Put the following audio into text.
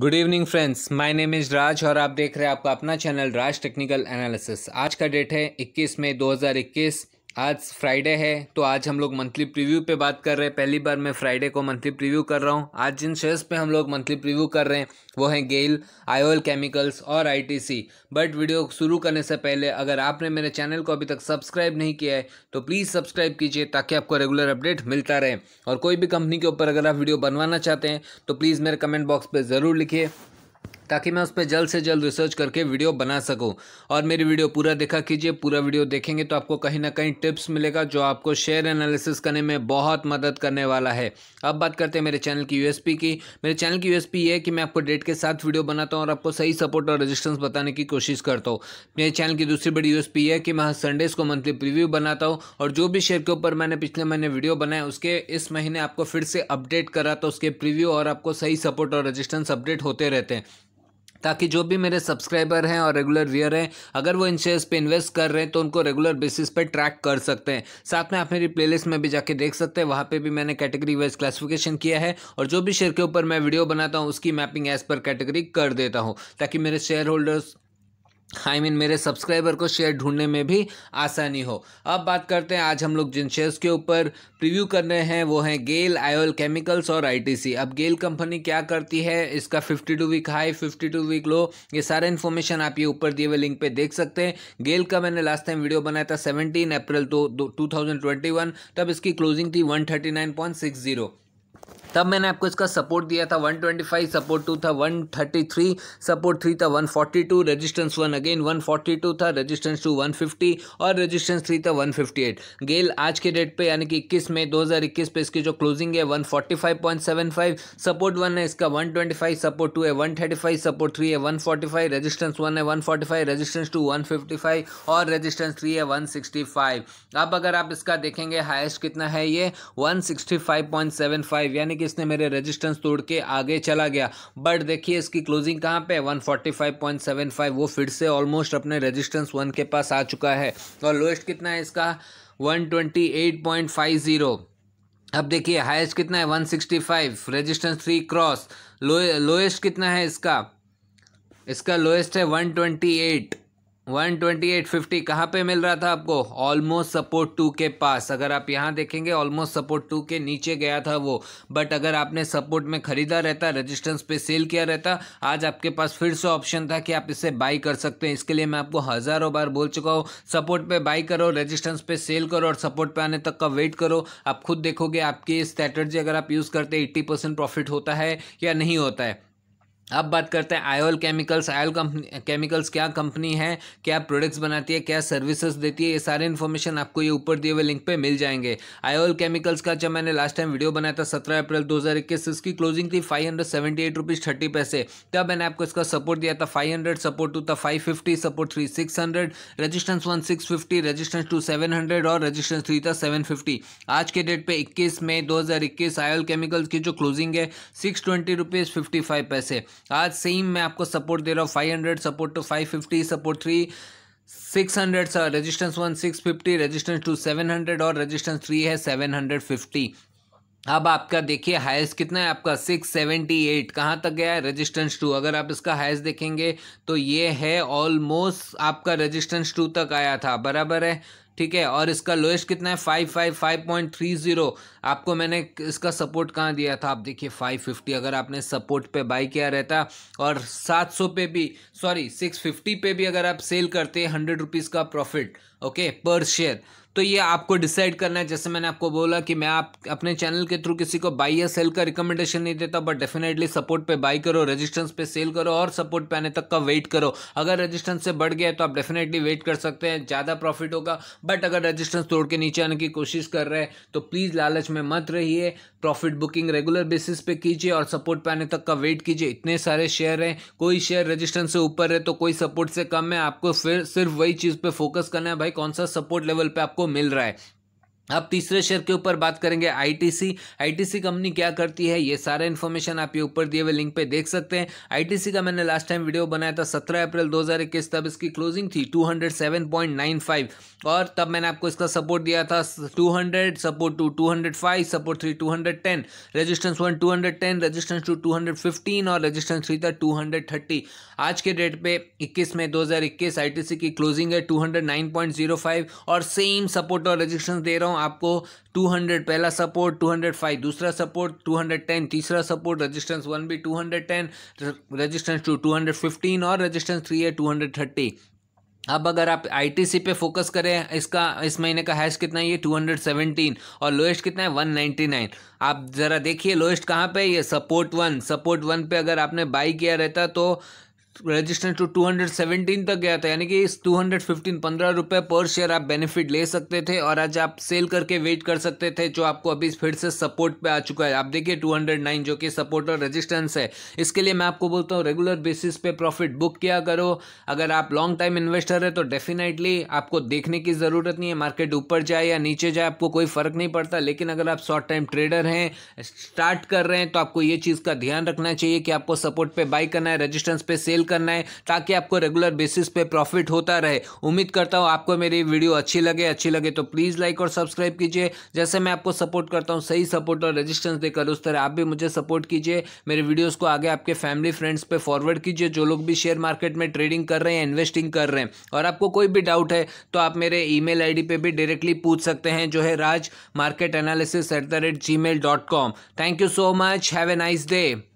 good evening friends my name is Raj और आप देख रहे हैं आपका अपना चैनल राज टेक्निकल एनालिसिस आज का डेट है 21 मई 2021 आज फ्राइडे है तो आज हम लोग मंथली प्रीव्यू पे बात कर रहे हैं पहली बार मैं फ्राइडे को मंथली प्रीव्यू कर रहा हूँ आज जिन शेयर्स पे हम लोग मंथली प्रीव्यू कर रहे हैं वो हैं गेल आयोल केमिकल्स और आईटीसी बट वीडियो शुरू करने से पहले अगर आपने मेरे चैनल को अभी तक सब्सक्राइब नहीं किया है तो प्लीज़ सब्सक्राइब कीजिए ताकि आपको रेगुलर अपडेट मिलता रहे और कोई भी कंपनी के ऊपर अगर आप वीडियो बनवाना चाहते हैं तो प्लीज़ मेरे कमेंट बॉक्स पर ज़रूर लिखिए ताकि मैं उस पर जल्द से जल्द रिसर्च करके वीडियो बना सकूं और मेरी वीडियो पूरा देखा कीजिए पूरा वीडियो देखेंगे तो आपको कहीं ना कहीं टिप्स मिलेगा जो आपको शेयर एनालिसिस करने में बहुत मदद करने वाला है अब बात करते हैं मेरे चैनल की यूएसपी की मेरे चैनल की यूएसपी ये है कि मैं आपको डेट के साथ वीडियो बनाता हूँ और आपको सही सपोर्ट और रजिस्टेंस बताने की कोशिश करता हूँ मेरे चैनल की दूसरी बड़ी यूएसपी है कि मैं संडेज को मंथली प्रिव्यू बनाता हूँ और जो भी शेयर के ऊपर मैंने पिछले महीने वीडियो बनाया उसके इस महीने आपको फिर से अपडेट करा तो उसके प्रिव्यू और आपको सही सपोर्ट और रजिस्टेंस अपडेट होते रहते हैं ताकि जो भी मेरे सब्सक्राइबर हैं और रेगुलर व्यूअर हैं अगर वो इन शेयर्स पे इन्वेस्ट कर रहे हैं तो उनको रेगुलर बेसिस पे ट्रैक कर सकते हैं साथ में आप मेरी प्लेलिस्ट में भी जाके देख सकते हैं वहाँ पे भी मैंने कैटेगरी वाइज क्लासिफिकेशन किया है और जो भी शेयर के ऊपर मैं वीडियो बनाता हूँ उसकी मैपिंग एज पर कैटेगरी कर देता हूँ ताकि मेरे shareholders I I mean mean, मेरे सब्सक्राइबर को शेयर ढूंढने में भी आसानी हो अब बात करते हैं आज हम लोग जिन शेयर्स के ऊपर प्रीव्यू कर रहे हैं वो हैं गेल आयल केमिकल्स और आईटीसी अब गेल कंपनी क्या करती है इसका 52 वीक हाई 52 वीक लो ये सारा इन्फॉर्मेशन आप ये ऊपर दिए हुए लिंक पे देख सकते हैं गेल का मैंने लास्ट टाइम वीडियो बनाया था सेवनटीन अप्रैल टू तो, तब इसकी क्लोजिंग थी वन तब मैंने आपको इसका सपोर्ट दिया था 125 सपोर्ट टू था 133 सपोर्ट थ्री था 142 रेजिस्टेंस वन अगेन 142 था रेजिस्टेंस टू 150 और रेजिस्टेंस थ्री था 158 गेल आज के डेट पे यानी कि 21 मई 2021 पे इसकी जो क्लोजिंग है 145.75 सपोर्ट वन है इसका 125 सपोर्ट टू है 135 सपोर्ट थ्री है वन रेजिस्टेंस वन है वन रेजिस्टेंस टू वन और रजिस्टेंस थ्री है वन अब अगर आप इसका देखेंगे हाइस्ट कितना है ये वन यानी कि इसने मेरे रेजिस्टेंस तोड़ के आगे चला गया बट देखिए इसकी क्लोजिंग कहाँ पे 145.75 वो फिर से ऑलमोस्ट अपने रेजिस्टेंस वन के पास आ चुका है और लोएस्ट कितना है इसका 128.50 अब देखिए हाईएस्ट कितना है 165 रेजिस्टेंस थ्री क्रॉस लोएस्ट कितना है इसका इसका लोएस्ट है 128 वन ट्वेंटी एट फिफ्टी कहाँ पर मिल रहा था आपको ऑलमोस्ट सपोर्ट टू के पास अगर आप यहाँ देखेंगे ऑलमोस्ट सपोर्ट टू के नीचे गया था वो बट अगर आपने सपोर्ट में खरीदा रहता रेजिस्टेंस पे सेल किया रहता आज आपके पास फिर से ऑप्शन था कि आप इसे बाई कर सकते हैं इसके लिए मैं आपको हज़ारों बार बोल चुका हूँ सपोर्ट पे बाई करो रजिस्टेंस पे सेल करो और सपोर्ट पर आने तक का वेट करो आप खुद देखोगे आपकी स्ट्रैटर्जी अगर आप यूज़ करते एट्टी परसेंट प्रॉफिट होता है या नहीं होता है अब बात करते हैं IOL chemicals IOL company chemicals क्या कंपनी है क्या प्रोडक्ट्स बनाती है क्या सर्विसेज देती है ये सारे इन्फॉर्मेशन आपको ये ऊपर दिए हुए लिंक पे मिल जाएंगे आयोल केमिकल्स का जब मैंने लास्ट टाइम वीडियो बनाया था सत्रह अप्रैल दो हज़ार इक्कीस इसकी क्लोजिंग थी five hundred seventy eight rupees thirty पैसे तब मैंने आपको इसका सपोर्ट दिया था फाइव हंड्रेड सपोर्ट टू था five fifty support three six hundred resistance one six fifty resistance two seven hundred और रजिस्टेंस थ्री था सेवन फिफ्टी आज के डेट पर इक्कीस मई दो हज़ार इक्कीस आयोल केमिकल्स की जो क्लोजिंग है six twenty rupees fifty five पैसे आज सेम मैं आपको सपोर्ट दे रहा हूँ five hundred support two five fifty support three six hundred sir resistance one six fifty resistance two seven hundred और रजिस्टेंस थ्री है सेवन हंड्रेड फिफ्टी अब आपका देखिए हाइस्ट कितना है आपका सिक्स सेवेंटी एट कहाँ तक गया है रजिस्टेंस टू अगर आप इसका हाइस्ट देखेंगे तो ये है ऑलमोस्ट आपका रजिस्टेंस टू तक आया था बराबर है ठीक है और इसका लोएस्ट कितना है five five five point three zero आपको मैंने इसका सपोर्ट कहाँ दिया था आप देखिए फाइव फिफ्टी अगर आपने सपोर्ट पे बाई किया रहता और सात सौ पे भी सॉरी सिक्स फिफ्टी पे भी अगर आप सेल करते हंड्रेड रुपीज़ का प्रॉफिट ओके पर शेयर तो ये आपको डिसाइड करना है जैसे मैंने आपको बोला कि मैं आप अपने चैनल के थ्रू किसी को बाई या सेल का रिकमेंडेशन नहीं देता बट डेफिनेटली सपोर्ट पे बाई करो रेजिस्टेंस पे सेल करो और सपोर्ट पे आने तक का वेट करो अगर रेजिस्टेंस से बढ़ गया तो आप डेफिनेटली वेट कर सकते हैं ज़्यादा प्रॉफिट होगा बट अगर रजिस्टेंस तोड़ के नीचे आने की कोशिश कर रहे हैं तो प्लीज़ लालच में मत रहिए प्रॉफिट बुकिंग रेगुलर बेसिस पे कीजिए और सपोर्ट पे आने तक का वेट कीजिए इतने सारे शेयर हैं कोई शेयर रजिस्टेंस से ऊपर है तो कोई सपोर्ट से कम है आपको फिर सिर्फ वही चीज़ पर फोकस करना है भाई कौन सा सपोर्ट लेवल पर आपको मिल रहा है अब तीसरे शेयर के ऊपर बात करेंगे आईटीसी आईटीसी कंपनी क्या करती है ये सारा इन्फॉर्मेशन आप ये ऊपर दिए हुए लिंक पे देख सकते हैं आईटीसी का मैंने लास्ट टाइम वीडियो बनाया था 17 अप्रैल 2021 तब इसकी क्लोजिंग थी 207.95 और तब मैंने आपको इसका सपोर्ट दिया था 200 support two 205 support three two resistance one two resistance two two और रजिस्टेंस थ्री था टू आज के डेट पर इक्कीस में दो हज़ार की क्लोजिंग है टू और सेम सपोर्ट और रजिस्टेंस दे रहा हूँ हूँ आपको 200 पहला सपोर्ट 205 दूसरा सपोर्ट 210 तीसरा सपोर्ट रेजिस्टेंस वन भी 210 रेजिस्टेंस टू 215 और रेजिस्टेंस थ्री है टू अब अगर आप आईटीसी पे फोकस करें इसका इस महीने का हैश कितना है ये 217 और लोएस्ट कितना है 199 आप ज़रा देखिए लोएस्ट कहाँ पे ये सपोर्ट वन सपोर्ट वन पे अगर आपने बाई किया रहता तो रेजिस्टेंस टू 217 तक गया था यानी कि इस 215 पंद्रह रुपये पर शेयर आप बेनिफिट ले सकते थे और आज आप सेल करके वेट कर सकते थे जो आपको अभी फिर से सपोर्ट पे आ चुका है आप देखिए 209 जो कि सपोर्ट और रेजिस्टेंस है इसके लिए मैं आपको बोलता हूँ रेगुलर बेसिस पे प्रॉफिट बुक किया करो अगर आप लॉन्ग टाइम इन्वेस्टर है तो डेफिनेटली आपको देखने की ज़रूरत नहीं है मार्केट ऊपर जाए या नीचे जाए आपको कोई फ़र्क नहीं पड़ता लेकिन अगर आप शॉर्ट टाइम ट्रेडर हैं स्टार्ट कर रहे हैं तो आपको ये चीज़ का ध्यान रखना चाहिए कि आपको सपोर्ट पर बाई करना है रजिस्टेंस पे सेल करना है ताकि आपको रेगुलर बेसिस पे प्रॉफिट होता रहे उम्मीद करता हूँ आपको मेरी वीडियो अच्छी लगे अच्छी लगे तो प्लीज़ लाइक और सब्सक्राइब कीजिए जैसे मैं आपको सपोर्ट करता हूँ सही सपोर्ट और रजिस्टेंस देकर उस तरह आप भी मुझे सपोर्ट कीजिए मेरे वीडियोज़ को आगे आपके फैमिली फ्रेंड्स पर फॉरवर्ड कीजिए जो लोग भी शेयर मार्केट में ट्रेडिंग कर रहे हैं इन्वेस्टिंग कर रहे हैं और आपको कोई भी डाउट है तो आप मेरे ईमेल आईडी पे भी डायरेक्टली पूछ सकते हैं जो है Raj market analysis at the rate Gmail dot com thank you so much have a nice day